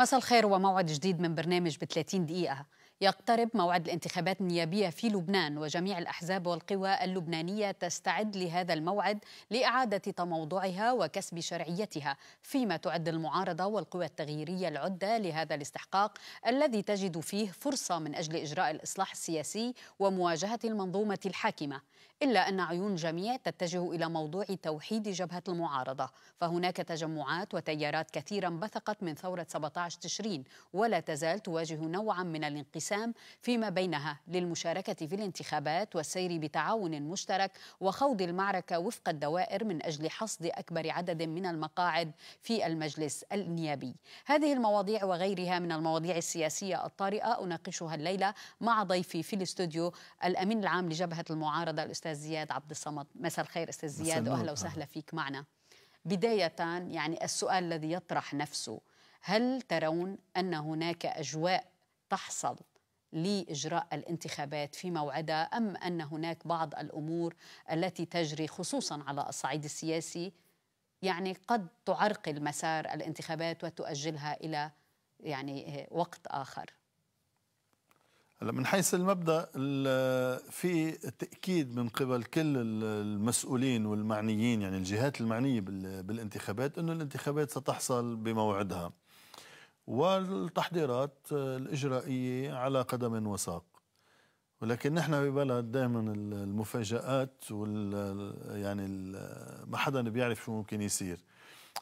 مساء الخير وموعد جديد من برنامج ب 30 دقيقة يقترب موعد الانتخابات النيابية في لبنان وجميع الأحزاب والقوى اللبنانية تستعد لهذا الموعد لإعادة تموضعها وكسب شرعيتها فيما تعد المعارضة والقوى التغييرية العدة لهذا الاستحقاق الذي تجد فيه فرصة من أجل إجراء الإصلاح السياسي ومواجهة المنظومة الحاكمة إلا أن عيون الجميع تتجه إلى موضوع توحيد جبهة المعارضة فهناك تجمعات وتيارات كثيرة انبثقت من ثورة 17 تشرين ولا تزال تواجه نوعا من الانقسام الأجسام فيما بينها للمشاركة في الانتخابات والسير بتعاون مشترك وخوض المعركة وفق الدوائر من أجل حصد أكبر عدد من المقاعد في المجلس النيابي هذه المواضيع وغيرها من المواضيع السياسية الطارئة أناقشها الليلة مع ضيفي في الاستوديو الأمين العام لجبهة المعارضة الأستاذ زياد عبد الصمد مساء الخير أستاذ زياد وأهلا وسهلا فيك معنا بداية يعني السؤال الذي يطرح نفسه هل ترون أن هناك أجواء تحصل لاجراء الانتخابات في موعدها ام ان هناك بعض الامور التي تجري خصوصا على الصعيد السياسي يعني قد تعرقل مسار الانتخابات وتؤجلها الى يعني وقت اخر هلا من حيث المبدا في تاكيد من قبل كل المسؤولين والمعنيين يعني الجهات المعنيه بالانتخابات انه الانتخابات ستحصل بموعدها والتحضيرات الإجرائية على قدم وساق ولكن نحن ببلد دائما المفاجآت وال يعني ما حدا بيعرف شو ممكن يصير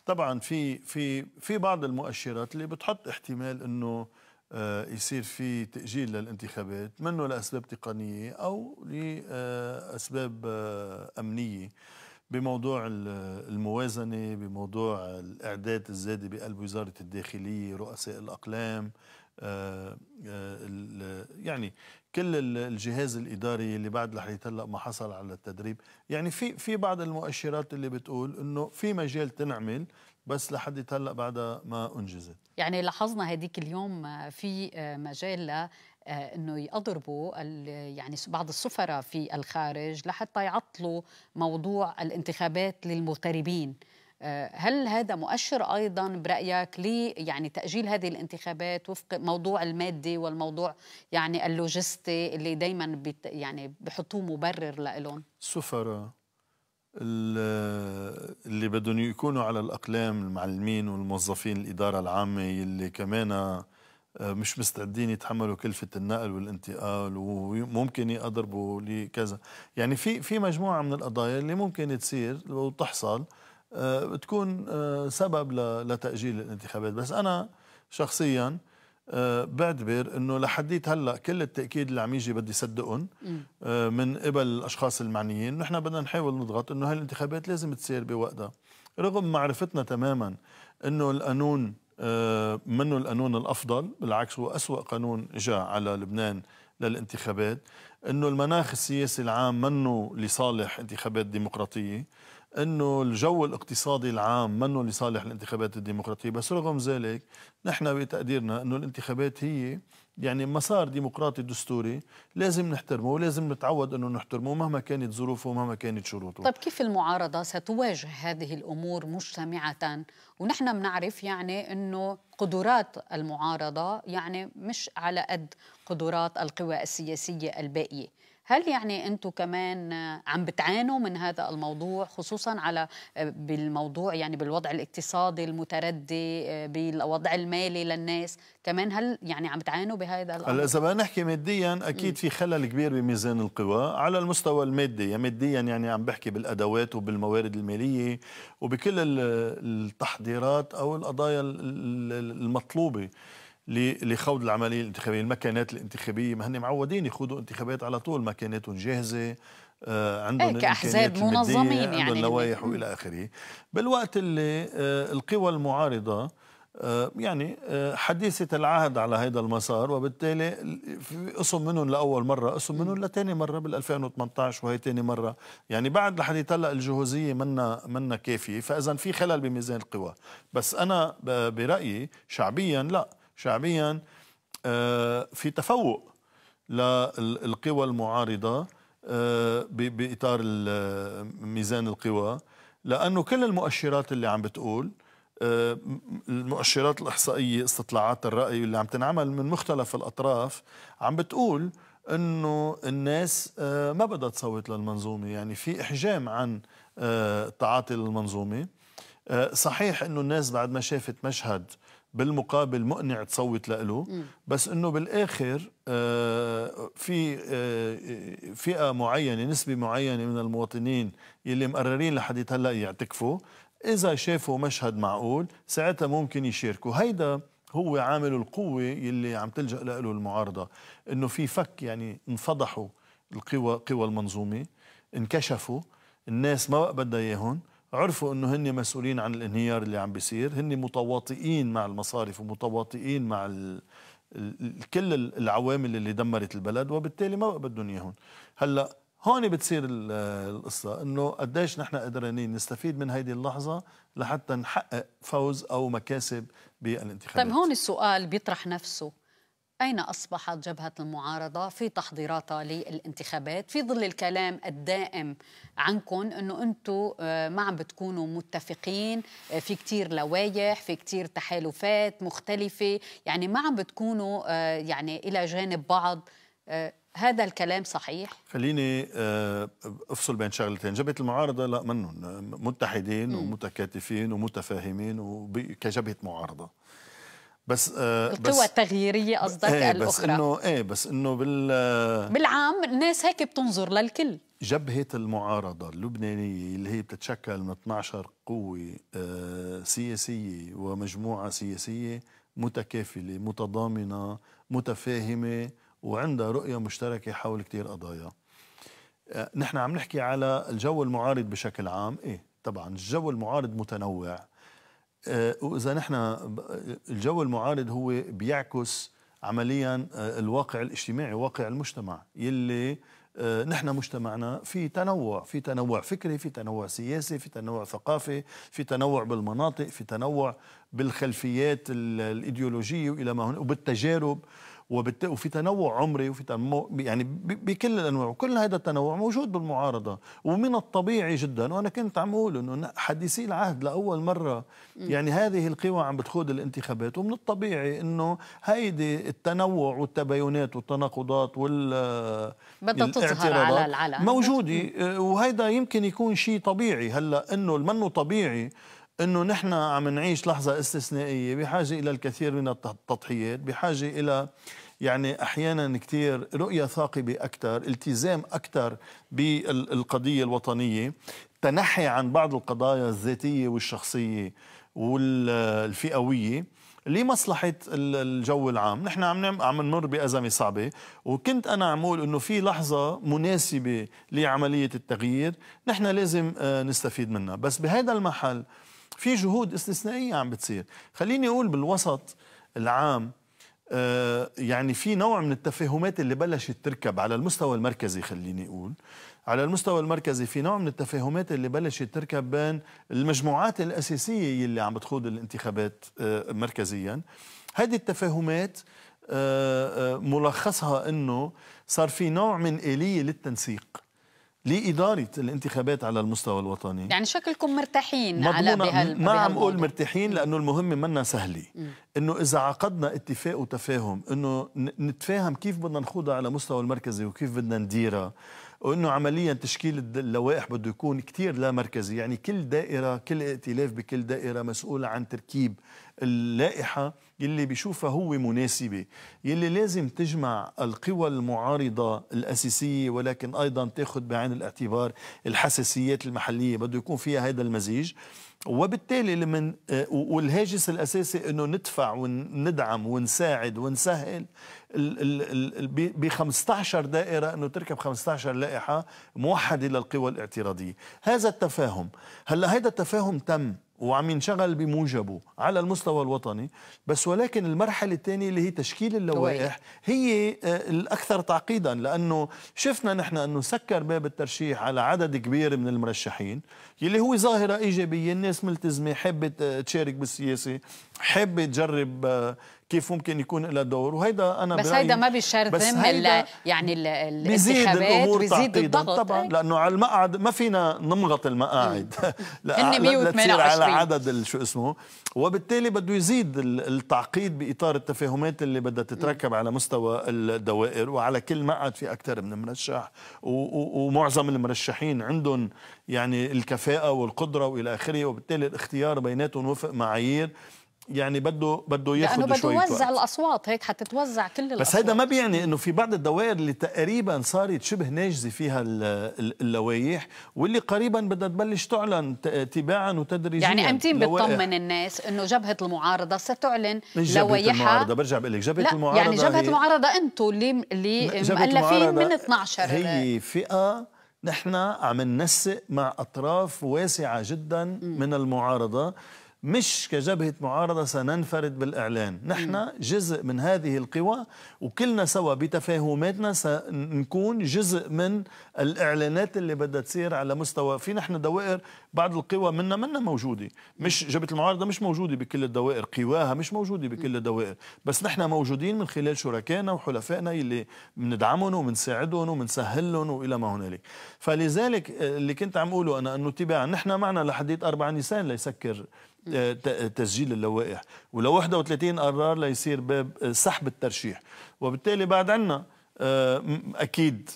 طبعا في في في بعض المؤشرات اللي بتحط احتمال انه آه، يصير في تأجيل للانتخابات منه لأسباب تقنية أو لأسباب آه، أمنية بموضوع الموازنة بموضوع الإعداد الزادي بقلب وزارة الداخلية رؤساء الأقلام آه، آه، يعني كل الجهاز الإداري اللي بعد لحد هلا ما حصل على التدريب يعني في في بعض المؤشرات اللي بتقول إنه في مجال تنعمل بس لحد هلا بعدها ما انجزت يعني لاحظنا هديك اليوم في آه، مجال آه، انه يضربوا يعني بعض السفراء في الخارج لحتى يعطلوا موضوع الانتخابات للمغتربين آه، هل هذا مؤشر ايضا برايك لي يعني تاجيل هذه الانتخابات وفق موضوع المادي والموضوع يعني اللوجستي اللي دائما بت يعني بحطوه مبرر لهم سفراء اللي بدهم يكونوا على الاقلام المعلمين والموظفين الاداره العامه اللي كمان آه، مش مستعدين يتحملوا كلفة النقل والانتقال وممكن يقضربوا لكذا يعني في في مجموعة من القضايا اللي ممكن تصير وتحصل آه، تكون آه، سبب لتأجيل الانتخابات بس أنا شخصياً بعتبر انه لحديت هلا كل التاكيد اللي عم يجي بدي صدقهم من قبل الاشخاص المعنيين نحن بدنا نحاول نضغط انه هالانتخابات لازم تصير بوقتها رغم معرفتنا تماما انه القانون آه، منه القانون الأفضل بالعكس هو أسوأ قانون جاء على لبنان للانتخابات أنه المناخ السياسي العام منه لصالح انتخابات ديمقراطية انه الجو الاقتصادي العام منه لصالح الانتخابات الديمقراطيه بس رغم ذلك نحن بتقديرنا انه الانتخابات هي يعني مسار ديمقراطي دستوري لازم نحترمه ولازم نتعود انه نحترمه مهما كانت ظروفه ومهما كانت شروطه طيب كيف المعارضه ستواجه هذه الامور مجتمعه ونحن بنعرف يعني انه قدرات المعارضه يعني مش على قد قدرات القوى السياسيه الباقيه هل يعني أنتم كمان عم بتعانوا من هذا الموضوع خصوصا على آه، بالموضوع يعني بالوضع الاقتصادي المتردي آه، بالوضع المالي للناس كمان هل يعني عم بتعانوا بهذا الأمر؟ هلا إذا بدنا نحكي ماديا أكيد في خلل كبير بميزان القوى على المستوى المادي يعني ماديا يعني عم بحكي بالأدوات وبالموارد المالية وبكل التحضيرات أو القضايا المطلوبة لخوض العمليه الانتخابيه، المكانات الانتخابيه ما هن معودين يخوضوا انتخابات على طول، مكاناتهم جاهزه آه عندهم إيه كأحزاب منظمين عندهم يعني لوائح والى اخره، بالوقت اللي آه القوى المعارضه آه، يعني آه، حديثة العهد على هذا المسار وبالتالي قسم منهم لأول مرة قسم منهم لتاني مرة بال2018 وهي تاني مرة يعني بعد لحد هلا الجهوزية منا منا كافية فإذا في خلل بميزان القوى بس أنا برأيي شعبيا لا شعبيا آه، في تفوق للقوى المعارضة آه، بإطار ميزان القوى لأنه كل المؤشرات اللي عم بتقول آه، المؤشرات الإحصائية استطلاعات الرأي اللي عم تنعمل من مختلف الأطراف عم بتقول أنه الناس ما بدها تصوت للمنظومة يعني في إحجام عن تعاطي للمنظومة صحيح أنه الناس بعد ما شافت مشهد بالمقابل مقنع تصوت له بس انه بالاخر آه، في آه، فئه معينه نسبه معينه من المواطنين يلي مقررين لحد هلا يعتكفوا اذا شافوا مشهد معقول ساعتها ممكن يشاركوا هيدا هو عامل القوه يلي عم تلجا له المعارضه انه في فك يعني انفضحوا القوى قوى المنظومه انكشفوا الناس ما بدها اياهم عرفوا انه هن مسؤولين عن الانهيار اللي عم بيصير هن متواطئين مع المصارف ومتواطئين مع ال... ال... كل العوامل اللي دمرت البلد وبالتالي ما بدهم اياهم هلا هون بتصير القصة انه قديش نحن قدرانين نستفيد من هيدي اللحظة لحتى نحقق فوز او مكاسب بالانتخابات طيب هون السؤال بيطرح نفسه أين أصبحت جبهة المعارضة في تحضيراتها للانتخابات في ظل الكلام الدائم عنكم أنه أنتم آه، ما عم بتكونوا متفقين آه، في كتير لوايح في كتير تحالفات مختلفة يعني ما عم بتكونوا آه، يعني إلى جانب بعض هذا الكلام صحيح؟ خليني افصل بين شغلتين، جبهة المعارضة لا منهم متحدين ومتكاتفين ومتفاهمين كجبهة معارضة. بس آه القوى بس التغييريه قصدك ايه الاخرى بس انه ايه بس انه بال آه، بالعام الناس هيك بتنظر للكل جبهه المعارضه اللبنانيه اللي هي بتتشكل من 12 قوه آه سياسيه ومجموعه سياسيه متكافله متضامنه متفاهمه وعندها رؤيه مشتركه حول كثير قضايا آه، نحن عم نحكي على الجو المعارض بشكل عام ايه طبعا الجو المعارض متنوع آه، واذا نحن الجو المعارض هو بيعكس عمليا آه، الواقع الاجتماعي واقع المجتمع يلي آه، نحن مجتمعنا في تنوع في تنوع فكري في تنوع سياسي في تنوع ثقافي في تنوع بالمناطق في تنوع بالخلفيات الإيديولوجية وإلى ما هن... وبالتجارب وبت... وفي تنوع عمري وفي تنوع يعني بكل الانواع وكل هذا التنوع موجود بالمعارضه ومن الطبيعي جدا وانا كنت عم اقول انه حديثي العهد لاول مره يعني هذه القوى عم بتخوض الانتخابات ومن الطبيعي انه هيدي التنوع والتباينات والتناقضات وال بدها تظهر على العلن موجوده وهيدا يمكن يكون شيء طبيعي هلا انه منه طبيعي انه نحن عم نعيش لحظه استثنائيه بحاجه الى الكثير من التضحيات بحاجه الى يعني احيانا كثير رؤيه ثاقبه اكثر التزام اكثر بالقضيه الوطنيه تنحي عن بعض القضايا الذاتيه والشخصيه والفئويه لمصلحة الجو العام نحن عم نعم-، عم نمر بأزمة صعبة وكنت أنا عم أقول أنه في لحظة مناسبة لعملية التغيير نحن لازم آه، نستفيد منها بس بهذا المحل في جهود استثنائيه عم بتصير خليني اقول بالوسط العام آه، يعني في نوع من التفاهمات اللي بلشت تركب على المستوى المركزي خليني اقول على المستوى المركزي في نوع من التفاهمات اللي بلشت تركب بين المجموعات الاساسيه اللي عم بتخوض الانتخابات آه، مركزيا هذه التفاهمات آه، ملخصها انه صار في نوع من اليه للتنسيق لإدارة الانتخابات على المستوى الوطني يعني شكلكم مرتاحين على بهال ما عم أقول مرتاحين لأنه المهمة منا سهلة إنه إذا عقدنا اتفاق وتفاهم إنه نتفاهم كيف بدنا نخوضها على مستوى المركزي وكيف بدنا نديرها وانه عمليا تشكيل اللوائح بده يكون كثير لا مركزي يعني كل دائره كل ائتلاف بكل دائره مسؤول عن تركيب اللائحه يلي بيشوفها هو مناسبه يلي لازم تجمع القوى المعارضه الاساسيه ولكن ايضا تاخذ بعين الاعتبار الحساسيات المحليه بده يكون فيها هذا المزيج وبالتالي لمن آه، والهاجس الاساسي انه ندفع وندعم ونساعد ونسهل ب 15 دائره انه تركب 15 لائحه موحده للقوى الاعتراضيه، هذا التفاهم، هلا هذا التفاهم تم وعم ينشغل بموجبه على المستوى الوطني بس ولكن المرحلة الثانية اللي هي تشكيل اللوائح هي آه، الأكثر تعقيدا لأنه شفنا نحن أنه سكر باب الترشيح على عدد كبير من المرشحين اللي هو ظاهرة إيجابية الناس ملتزمة حابة تشارك بالسياسة حابه تجرب آه، كيف ممكن يكون لها دور وهيدا انا بس هيدا ما بيشار هيدا يعني الانتخابات بيزيد بيزيد الضغط طبعا أي. لانه على المقعد ما فينا نمغط المقاعد إيه. لا لتصير على عدد شو اسمه وبالتالي بده يزيد التعقيد باطار التفاهمات اللي بدها تتركب على مستوى الدوائر وعلى كل مقعد في اكثر من مرشح ومعظم المرشحين عندهم يعني الكفاءه والقدره والى اخره وبالتالي الاختيار بيناتهم وفق معايير يعني بده بده ياخذ لانه بده يوزع الاصوات هيك حتتوزع كل الأصوات. بس هيدا ما بيعني انه في بعض الدوائر اللي تقريبا صارت شبه ناجزه فيها اللوائح واللي قريبا بدها تبلش تعلن تباعا وتدريجيا يعني امتين بتطمن الناس انه جبهه المعارضه ستعلن لوائحها جبهه المعارضه برجع بقول لك جبهه لا يعني المعارضه يعني جبهه المعارضه انتم اللي اللي مؤلفين من 12 هي فئه نحن عم ننسق مع اطراف واسعه جدا من المعارضه مش كجبهة معارضة سننفرد بالإعلان نحن جزء من هذه القوى وكلنا سوا بتفاهماتنا سنكون جزء من الإعلانات اللي بدها تصير على مستوى في نحن دوائر بعض القوى منا منا موجودة مش جبهة المعارضة مش موجودة بكل الدوائر قواها مش موجودة بكل الدوائر بس نحن موجودين من خلال شركائنا وحلفائنا اللي بندعمهم وبنساعدهم وبنسهل لهم وإلى ما هنالك فلذلك آه، اللي كنت عم أقوله أنا أنه تباعا نحن معنا لحديت أربع نيسان ليسكر آه، تسجيل اللوائح ولو 31 قرار ليصير باب آه، سحب الترشيح وبالتالي بعد عنا آه، اكيد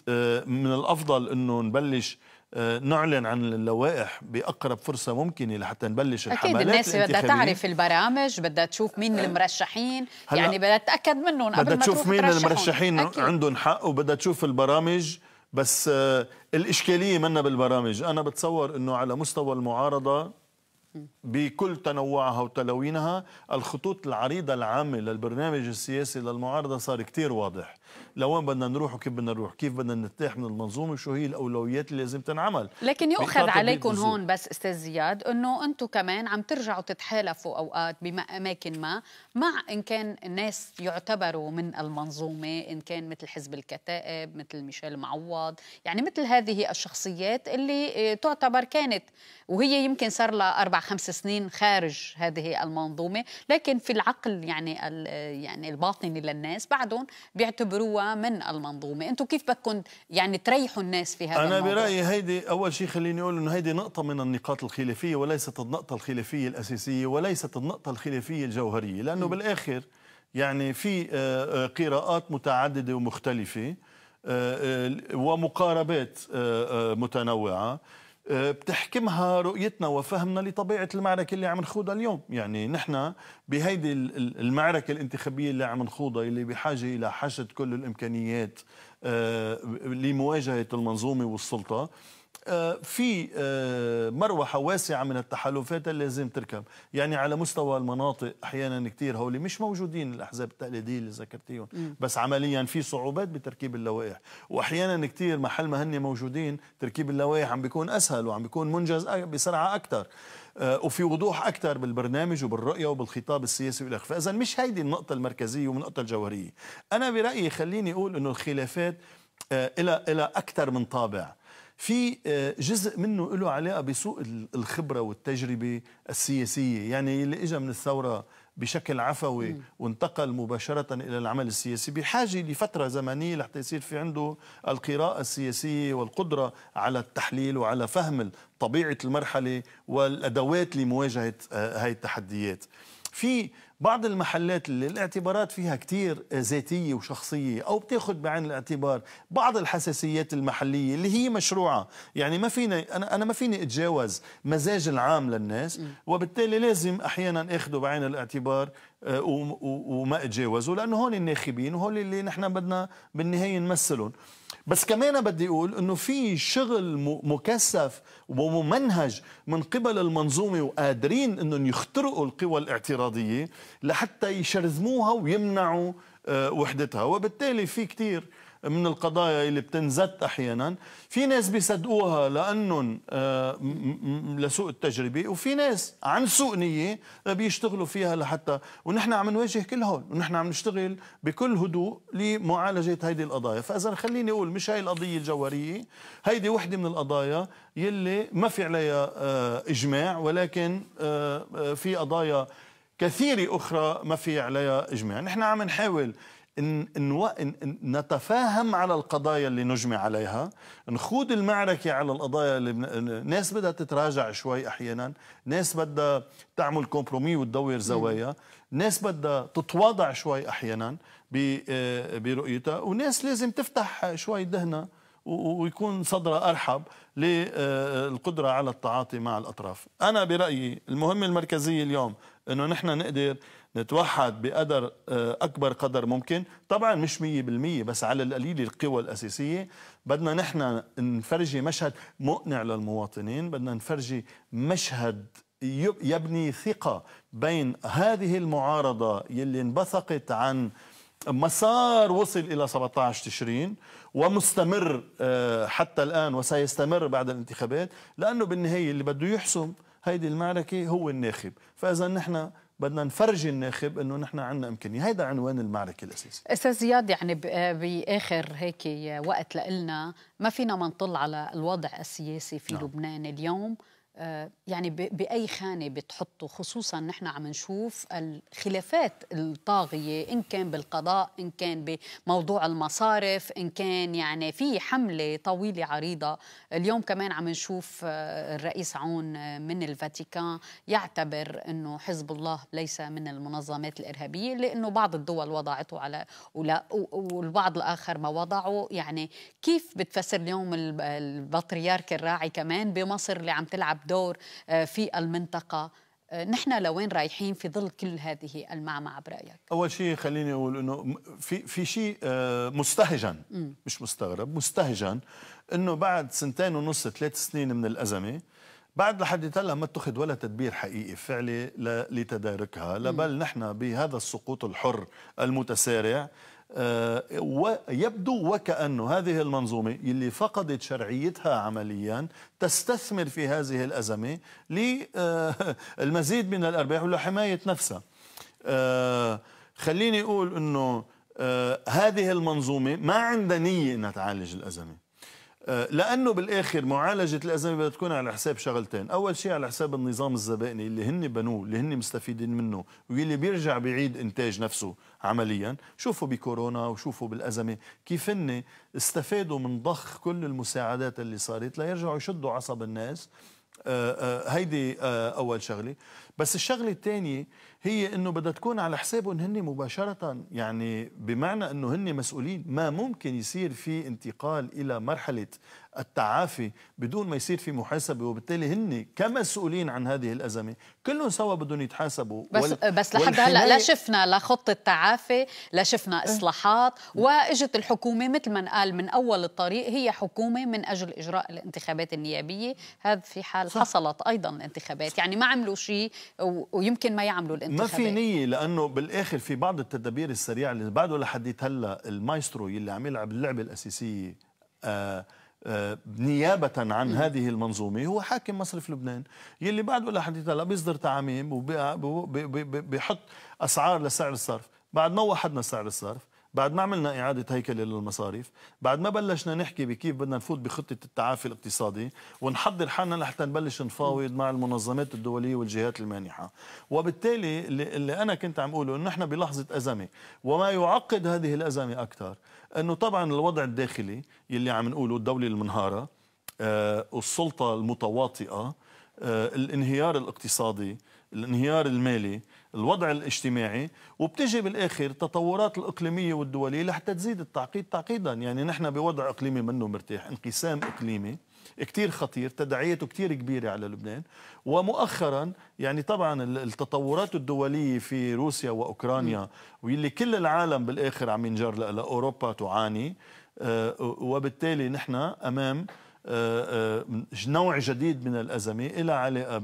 من الافضل انه نبلش نعلن عن اللوائح باقرب فرصه ممكنه لحتى نبلش الحملات اكيد الناس بدها تعرف البرامج بدها تشوف مين المرشحين يعني بدها تتاكد منهم قبل بدها تشوف مين المرشحين أكيد. عندهم حق وبدها تشوف البرامج بس الاشكاليه منا بالبرامج انا بتصور انه على مستوى المعارضه بكل تنوعها وتلوينها الخطوط العريضة العامة للبرنامج السياسي للمعارضة صار كتير واضح لوين بدنا نروح وكيف بدنا نروح كيف بدنا نرتاح من المنظومه شو هي الاولويات اللي لازم تنعمل لكن يؤخذ عليكم هون بس استاذ زياد انه انتم كمان عم ترجعوا تتحالفوا اوقات باماكن ما مع ان كان ناس يعتبروا من المنظومه ان كان مثل حزب الكتائب مثل ميشيل معوض يعني مثل هذه الشخصيات اللي آه، تعتبر كانت وهي يمكن صار لها اربع خمس سنين خارج هذه المنظومه لكن في العقل يعني آه، يعني الباطني للناس بعدهم بيعتبروها من المنظومه انتم كيف بدكم يعني تريحوا الناس في هذا انا الموضوع؟ برايي هيدي اول شيء خليني اقول انه هيدي نقطه من النقاط الخلافيه وليست النقطه الخلافيه الاساسيه وليست النقطه الخلافيه الجوهريه لانه م. بالاخر يعني في آه، آه، قراءات متعدده ومختلفه آه، ومقاربات متنوعه أه، بتحكمها رؤيتنا وفهمنا لطبيعه المعركه اللي عم نخوضها اليوم، يعني نحن بهيدي المعركه الانتخابيه اللي عم نخوضها اللي بحاجه الى حشد كل الامكانيات أه، لمواجهه المنظومه والسلطه، آه، في آه، مروحة واسعة من التحالفات اللي لازم تركب يعني على مستوى المناطق أحيانا كثير هولي مش موجودين الأحزاب التقليدية اللي ذكرتيهم بس عمليا في صعوبات بتركيب اللوائح وأحيانا كثير محل ما هن موجودين تركيب اللوائح عم بيكون أسهل وعم بيكون منجز بسرعة أكثر آه، وفي وضوح اكثر بالبرنامج وبالرؤيه وبالخطاب السياسي والى اخره، اذا مش هيدي النقطه المركزيه والنقطه الجوهريه. انا برايي خليني اقول انه الخلافات الى الى اكثر من طابع، في آه، جزء منه له علاقه بسوء الخبره والتجربه السياسيه يعني اللي اجى من الثوره بشكل عفوي وانتقل مباشرة إلى العمل السياسي بحاجة لفترة زمنية لحتى يصير في عنده القراءة السياسية والقدرة على التحليل وعلى فهم طبيعة المرحلة والأدوات لمواجهة آه، هاي التحديات في بعض المحلات اللي الاعتبارات فيها كتير آه، ذاتية وشخصية أو بتاخد بعين الاعتبار بعض الحساسيات المحلية اللي هي مشروعة يعني ما فينا أنا, أنا ما فيني أتجاوز مزاج العام للناس وبالتالي لازم أحيانا أخده بعين الاعتبار آه، وما اتجاوزوا لانه هول الناخبين وهول اللي نحن بدنا بالنهايه نمثلهم بس كمان بدي اقول انه في شغل مكثف وممنهج من قبل المنظومه وقادرين انهم يخترقوا القوى الاعتراضيه لحتى يشرذموها ويمنعوا آه، وحدتها وبالتالي في كثير من القضايا اللي بتنزت احيانا في ناس بيصدقوها لانهم آه، لسوء التجربه وفي ناس عن سوء نيه بيشتغلوا فيها لحتى ونحن عم نواجه كل هول ونحن عم نشتغل بكل هدوء لمعالجه هيدي القضايا فاذا خليني اقول مش هاي القضيه الجوهريه هيدي وحده من القضايا يلي ما في عليها آه، اجماع ولكن آه، في قضايا كثيرة أخرى ما في عليها إجماع نحن عم نحاول إن إن نتفاهم على القضايا اللي نجمع عليها نخوض المعركة على القضايا اللي ناس بدها تتراجع شوي أحيانا ناس بدها تعمل كومبرومي وتدور زوايا ناس بدها تتواضع شوي أحيانا آه، برؤيتها وناس لازم تفتح شوي و... ويكون صدرها أرحب للقدرة آه، على التعاطي مع الأطراف أنا برأيي المهمة المركزية اليوم أنه نحن نقدر نتوحد بقدر آه، اكبر قدر ممكن طبعا مش 100% بس على القليل القوى الاساسيه بدنا نحن نفرجي مشهد مقنع للمواطنين بدنا نفرجي مشهد يبني ثقه بين هذه المعارضه يلي انبثقت عن مسار وصل إلى 17 تشرين ومستمر آه، حتى الآن وسيستمر بعد الانتخابات لأنه بالنهاية اللي بده يحسم هيدي المعركة هو الناخب فإذا نحن بدنا نفرجي الناخب انه نحن عندنا امكانيه هيدا عنوان المعركه الاساسي استاذ زياد يعني آه، باخر هيك وقت لنا ما فينا ما نطل على الوضع السياسي في نعم. لبنان اليوم آه، يعني باي خانه بتحطه خصوصا نحن عم نشوف الخلافات الطاغيه ان كان بالقضاء ان كان بموضوع المصارف ان كان يعني في حمله طويله عريضه اليوم كمان عم نشوف آه، الرئيس عون آه، من الفاتيكان يعتبر انه حزب الله ليس من المنظمات الارهابيه لانه بعض الدول وضعته على ولا والبعض الاخر ما وضعه يعني كيف بتفسر اليوم البطريرك الراعي كمان بمصر اللي عم تلعب دور آه، في المنطقه آه، نحن لوين رايحين في ظل كل هذه المعمعة برأيك؟ أول شيء خليني أقول أنه في في شيء آه، مستهجن م. مش مستغرب مستهجن أنه بعد سنتين ونص ثلاث سنين من الأزمة بعد لحد هلا ما اتخذ ولا تدبير حقيقي فعلي لتداركها لبل نحن بهذا السقوط الحر المتسارع آه، ويبدو وكأنه هذه المنظومة اللي فقدت شرعيتها عمليا تستثمر في هذه الأزمة للمزيد آه، من الأرباح ولحماية نفسها آه، خليني أقول أنه هذه المنظومة ما عندها نية أنها تعالج الأزمة أه، لانه بالاخر معالجه الازمه بدها تكون على حساب شغلتين، اول شيء على حساب النظام الزبائني اللي هن بنوه، اللي هن مستفيدين منه، واللي بيرجع بيعيد انتاج نفسه عمليا، شوفوا بكورونا وشوفوا بالازمه كيف هن استفادوا من ضخ كل المساعدات اللي صارت ليرجعوا يشدوا عصب الناس أه، أه، هيدي اول شغله بس الشغلة الثانية هي انه بدها تكون على حسابهم هن مباشرة يعني بمعنى انه هن مسؤولين ما ممكن يصير في انتقال الى مرحلة التعافي بدون ما يصير في محاسبة وبالتالي هن كمسؤولين عن هذه الأزمة كلهم سوا بدهم يتحاسبوا بس, وال... بس لحد هلا لا شفنا لا خطة تعافي لا شفنا إيه. إصلاحات وإجت الحكومة مثل ما قال من أول الطريق هي حكومة من أجل إجراء الانتخابات النيابية هذا في حال صح. حصلت أيضا الانتخابات يعني ما عملوا شيء ويمكن ما يعملوا الانتخابات ما في نيه لانه بالاخر في بعض التدابير السريعه اللي بعده لحديت هلا المايسترو اللي عم يلعب اللعبه الاساسيه آه, آه، نيابة عن هذه المنظومة هو حاكم مصرف لبنان يلي بعد ولا حديث هلا بيصدر تعاميم وبيحط أسعار لسعر الصرف بعد ما وحدنا سعر الصرف بعد ما عملنا إعادة هيكلة للمصاريف بعد ما بلشنا نحكي بكيف بدنا نفوت بخطة التعافي الاقتصادي ونحضر حالنا لحتى نبلش نفاوض مع المنظمات الدولية والجهات المانحة وبالتالي اللي أنا كنت عم أقوله أنه نحن بلحظة أزمة وما يعقد هذه الأزمة أكثر أنه طبعا الوضع الداخلي اللي عم نقوله الدولة المنهارة آه، السلطة المتواطئة آه، الانهيار الاقتصادي الانهيار المالي الوضع الاجتماعي وبتجي بالاخر التطورات الاقليميه والدوليه لحتى تزيد التعقيد تعقيدا يعني نحن بوضع اقليمي منه مرتاح انقسام اقليمي كتير خطير تداعياته كتير كبيرة على لبنان ومؤخرا يعني طبعا التطورات الدولية في روسيا وأوكرانيا واللي كل العالم بالآخر عم ينجر لأوروبا تعاني آه، وبالتالي نحن أمام آه، آه، نوع جديد من الأزمة إلى علاقة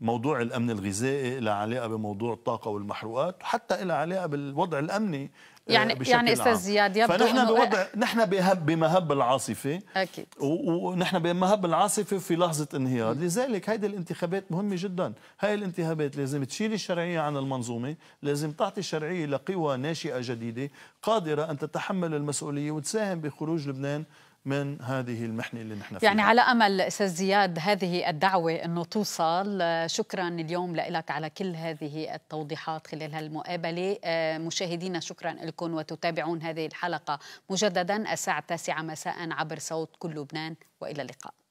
بموضوع الأمن الغذائي إلى علاقة بموضوع الطاقة والمحروقات حتى إلى علاقة بالوضع الأمني آه، يعني-, يعني بشكل يعني استاذ زياد يبدو فنحن بوضع نحن بهب بمهب العاصفه اكيد ونحن بمهب العاصفه في لحظه انهيار، لذلك هيدي الانتخابات مهمه جدا، هاي الانتخابات لازم تشيل الشرعيه عن المنظومه، لازم تعطي الشرعيه لقوى ناشئه جديده قادره ان تتحمل المسؤوليه وتساهم بخروج لبنان من هذه المحنة اللي نحن يعني فيها يعني على أمل أستاذ زياد هذه الدعوة أنه توصل آه، شكرا اليوم لك على كل هذه التوضيحات خلال هالمقابلة آه، مشاهدينا شكرا لكم وتتابعون هذه الحلقة مجددا الساعة التاسعة مساء عبر صوت كل لبنان وإلى اللقاء